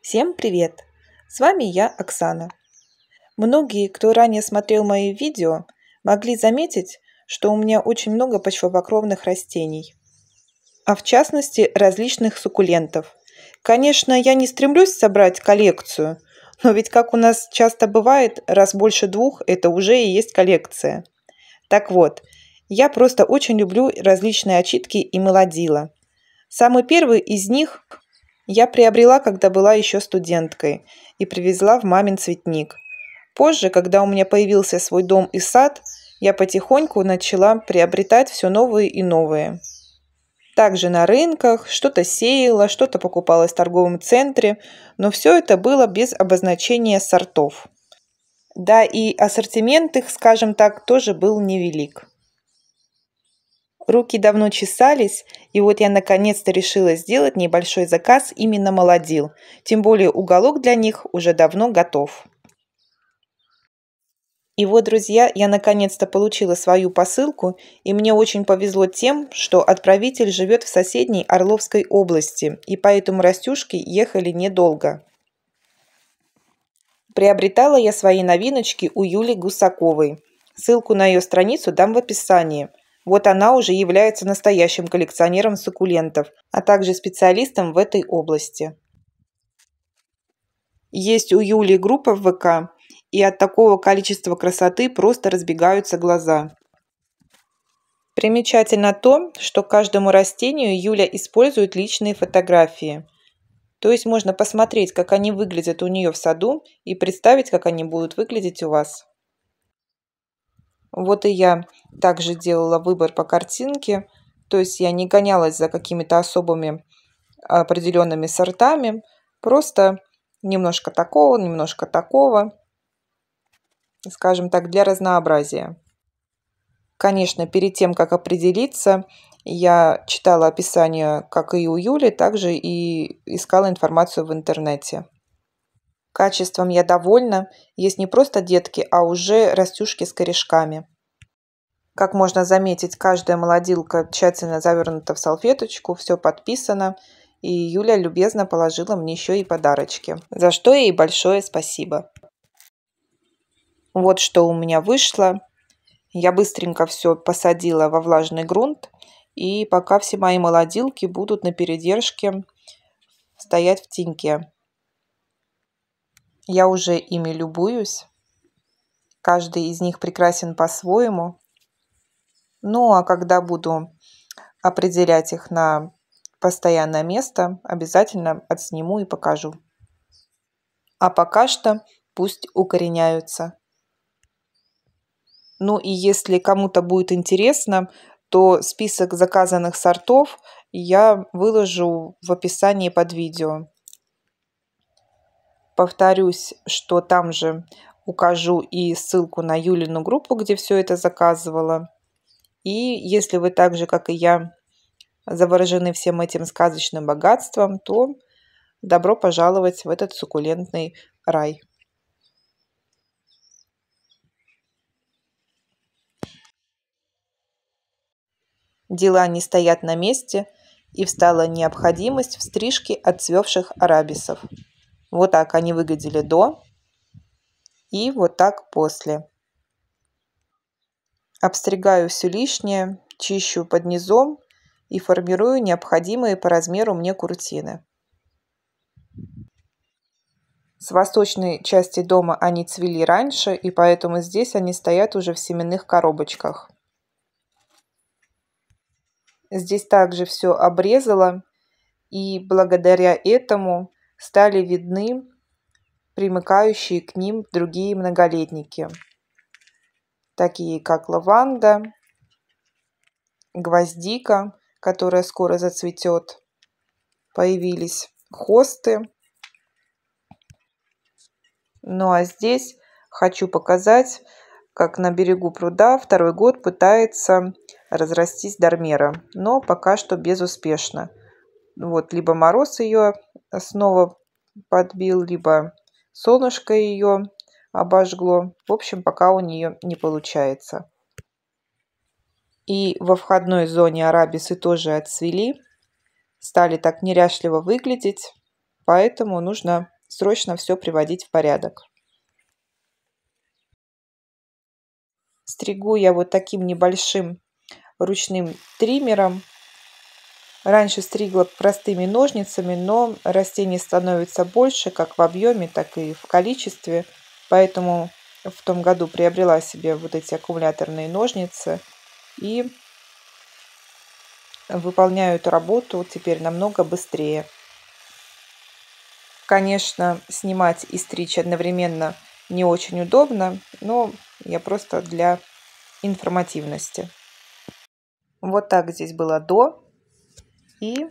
Всем привет! С вами я, Оксана. Многие, кто ранее смотрел мои видео, могли заметить, что у меня очень много почвопокровных растений, а в частности различных суккулентов. Конечно, я не стремлюсь собрать коллекцию, но ведь, как у нас часто бывает, раз больше двух – это уже и есть коллекция. Так вот, я просто очень люблю различные очитки и молодила. Самый первый из них я приобрела, когда была еще студенткой, и привезла в мамин цветник. Позже, когда у меня появился свой дом и сад, я потихоньку начала приобретать все новые и новые. Также на рынках что-то сеяла, что-то покупалось в торговом центре, но все это было без обозначения сортов. Да и ассортимент их, скажем так, тоже был невелик. Руки давно чесались, и вот я наконец-то решила сделать небольшой заказ именно молодил, тем более уголок для них уже давно готов. И вот, друзья, я наконец-то получила свою посылку, и мне очень повезло тем, что отправитель живет в соседней Орловской области, и поэтому растюшки ехали недолго. Приобретала я свои новиночки у Юли Гусаковой. Ссылку на ее страницу дам в описании – вот она уже является настоящим коллекционером суккулентов, а также специалистом в этой области. Есть у Юли группа в ВК, и от такого количества красоты просто разбегаются глаза. Примечательно то, что каждому растению Юля использует личные фотографии. То есть можно посмотреть, как они выглядят у нее в саду и представить, как они будут выглядеть у вас. Вот и я также делала выбор по картинке, то есть я не гонялась за какими-то особыми определенными сортами, просто немножко такого, немножко такого, скажем так, для разнообразия. Конечно, перед тем, как определиться, я читала описание, как и у Юли, также и искала информацию в интернете. Качеством я довольна. Есть не просто детки, а уже растюшки с корешками. Как можно заметить, каждая молодилка тщательно завернута в салфеточку, все подписано, и Юля любезно положила мне еще и подарочки, за что ей большое спасибо. Вот что у меня вышло. Я быстренько все посадила во влажный грунт, и пока все мои молодилки будут на передержке стоять в теньке. Я уже ими любуюсь. Каждый из них прекрасен по-своему. Ну а когда буду определять их на постоянное место, обязательно отсниму и покажу. А пока что пусть укореняются. Ну и если кому-то будет интересно, то список заказанных сортов я выложу в описании под видео. Повторюсь, что там же укажу и ссылку на Юлину группу, где все это заказывала. И если вы так же, как и я, заворожены всем этим сказочным богатством, то добро пожаловать в этот суккулентный рай. Дела не стоят на месте, и встала необходимость в стрижке отцвевших арабисов. Вот так они выглядели до и вот так после. Обстригаю все лишнее, чищу под низом и формирую необходимые по размеру мне куртины. С восточной части дома они цвели раньше, и поэтому здесь они стоят уже в семенных коробочках. Здесь также все обрезала, и благодаря этому стали видны примыкающие к ним другие многолетники такие как лаванда, гвоздика, которая скоро зацветет. Появились хосты. Ну а здесь хочу показать, как на берегу пруда второй год пытается разрастись дармера, но пока что безуспешно. Вот, либо мороз ее снова подбил, либо солнышко ее обожгло. В общем, пока у нее не получается. И во входной зоне арабисы тоже отцвели, стали так неряшливо выглядеть, поэтому нужно срочно все приводить в порядок. Стригу я вот таким небольшим ручным триммером. Раньше стригла простыми ножницами, но растение становится больше как в объеме, так и в количестве – Поэтому в том году приобрела себе вот эти аккумуляторные ножницы и выполняю эту работу теперь намного быстрее. Конечно, снимать и стричь одновременно не очень удобно, но я просто для информативности. Вот так здесь было до и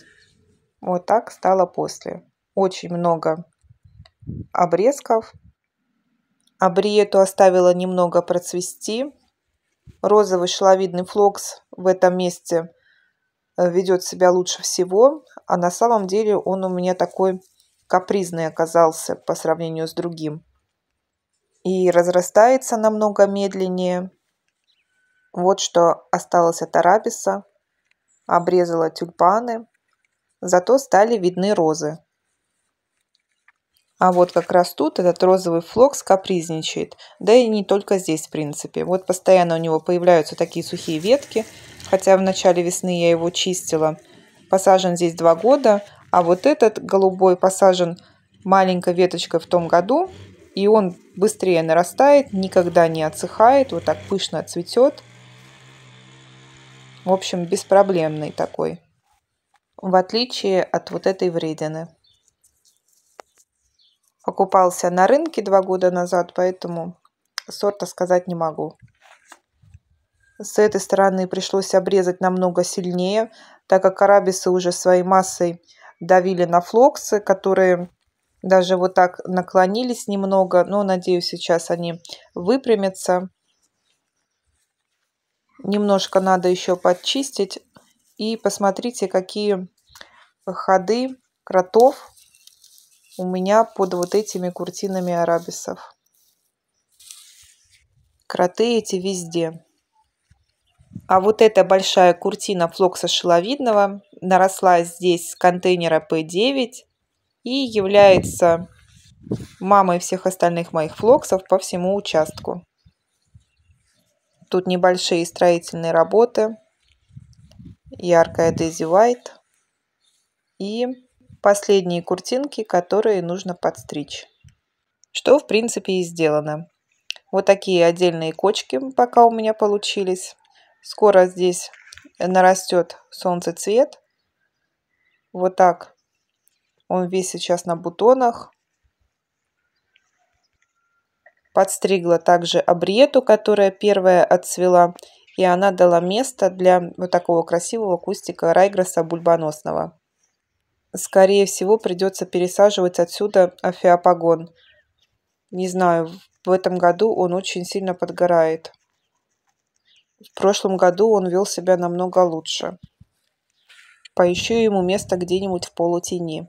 вот так стало после. Очень много обрезков, Абриету оставила немного процвести. Розовый шеловидный флокс в этом месте э, ведет себя лучше всего, а на самом деле он у меня такой капризный оказался по сравнению с другим. И разрастается намного медленнее. Вот что осталось от арабиса. Обрезала тюльпаны, зато стали видны розы. А вот как раз тут этот розовый флокс капризничает. Да и не только здесь, в принципе. Вот постоянно у него появляются такие сухие ветки. Хотя в начале весны я его чистила. Посажен здесь два года. А вот этот голубой посажен маленькой веточкой в том году. И он быстрее нарастает, никогда не отсыхает. Вот так пышно цветет. В общем, беспроблемный такой. В отличие от вот этой вредины покупался на рынке два года назад, поэтому сорта сказать не могу. С этой стороны пришлось обрезать намного сильнее, так как арабисы уже своей массой давили на флоксы, которые даже вот так наклонились немного, но надеюсь сейчас они выпрямятся. Немножко надо еще подчистить. И посмотрите, какие ходы кротов у меня под вот этими куртинами арабисов. Кроты эти везде. А вот эта большая куртина флокса шеловидного наросла здесь с контейнера P9 и является мамой всех остальных моих флоксов по всему участку. Тут небольшие строительные работы, яркая Дейзи White и последние куртинки, которые нужно подстричь. Что в принципе и сделано. Вот такие отдельные кочки пока у меня получились. Скоро здесь нарастет солнцецвет. Вот так. Он весь сейчас на бутонах. Подстригла также обрету, которая первая отцвела. И она дала место для вот такого красивого кустика райгресса бульбоносного скорее всего, придется пересаживать отсюда афиопагон. Не знаю, в этом году он очень сильно подгорает. В прошлом году он вел себя намного лучше. Поищу ему место где-нибудь в полутени.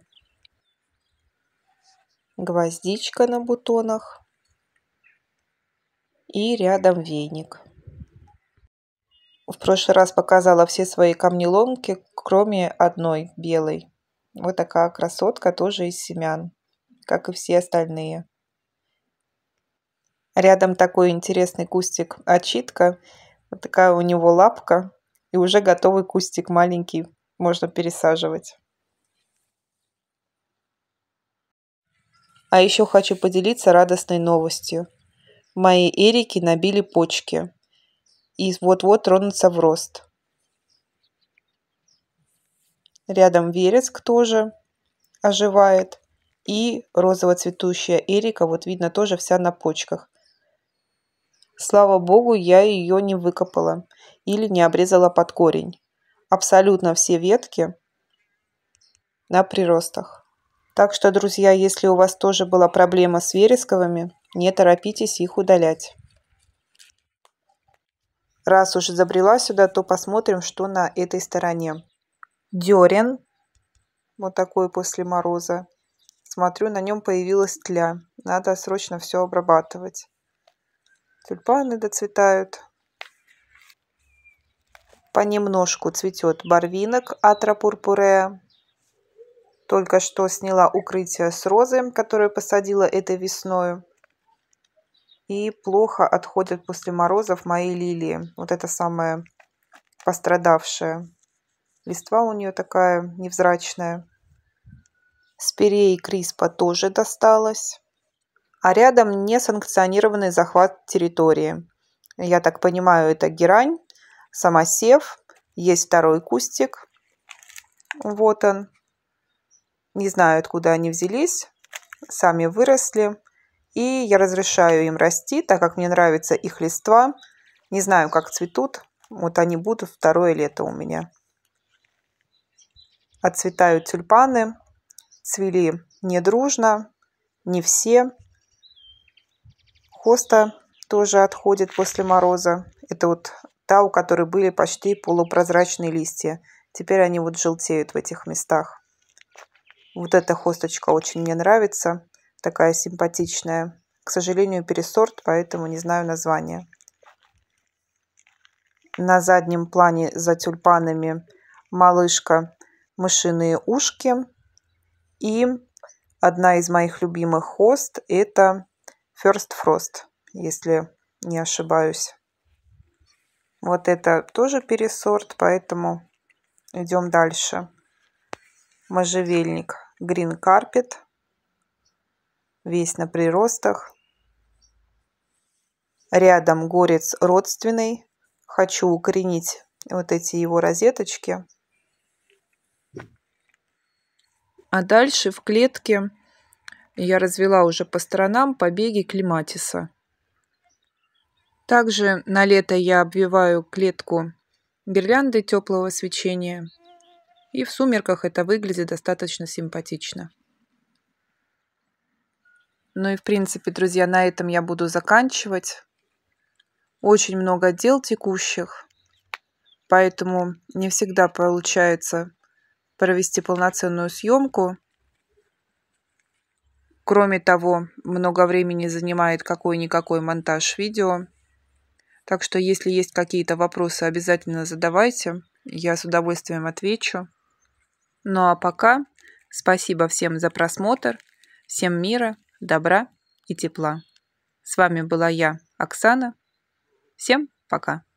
Гвоздичка на бутонах. И рядом веник. В прошлый раз показала все свои камнеломки, кроме одной белой. Вот такая красотка тоже из семян, как и все остальные. Рядом такой интересный кустик очитка. Вот такая у него лапка. И уже готовый кустик маленький. Можно пересаживать. А еще хочу поделиться радостной новостью. Мои эрики набили почки. И вот-вот тронутся в рост. Рядом вереск тоже оживает. И розово-цветущая эрика, вот видно, тоже вся на почках. Слава богу, я ее не выкопала или не обрезала под корень. Абсолютно все ветки на приростах. Так что, друзья, если у вас тоже была проблема с вересковыми, не торопитесь их удалять. Раз уж забрела сюда, то посмотрим, что на этой стороне дерен, вот такой после мороза. Смотрю, на нем появилась тля. Надо срочно все обрабатывать. Тюльпаны доцветают. Понемножку цветет барвинок Атра пурпурея. Только что сняла укрытие с розой, которое посадила этой весной. И плохо отходят после морозов мои лилии. Вот это самое пострадавшее. Листва у нее такая невзрачная. Спиреи Криспа тоже досталось. А рядом несанкционированный захват территории. Я так понимаю, это герань, самосев. Есть второй кустик. Вот он. Не знаю, откуда они взялись. Сами выросли. И я разрешаю им расти, так как мне нравятся их листва. Не знаю, как цветут. Вот они будут второе лето у меня отцветают тюльпаны, цвели недружно, не все. Хоста тоже отходит после мороза. Это вот та, у которой были почти полупрозрачные листья. Теперь они вот желтеют в этих местах. Вот эта хосточка очень мне нравится, такая симпатичная. К сожалению, пересорт, поэтому не знаю названия. На заднем плане за тюльпанами малышка мышиные ушки. И одна из моих любимых хост – это First Frost, если не ошибаюсь. Вот это тоже пересорт, поэтому идем дальше. Можжевельник Green Carpet, весь на приростах. Рядом горец родственный. Хочу укоренить вот эти его розеточки – А дальше в клетке я развела уже по сторонам побеги клематиса. Также на лето я обвиваю клетку гирляндой теплого свечения. И в сумерках это выглядит достаточно симпатично. Ну и в принципе, друзья, на этом я буду заканчивать. Очень много дел текущих, поэтому не всегда получается провести полноценную съемку. Кроме того, много времени занимает какой-никакой монтаж видео. Так что, если есть какие-то вопросы, обязательно задавайте. Я с удовольствием отвечу. Ну а пока спасибо всем за просмотр. Всем мира, добра и тепла. С вами была я, Оксана. Всем пока.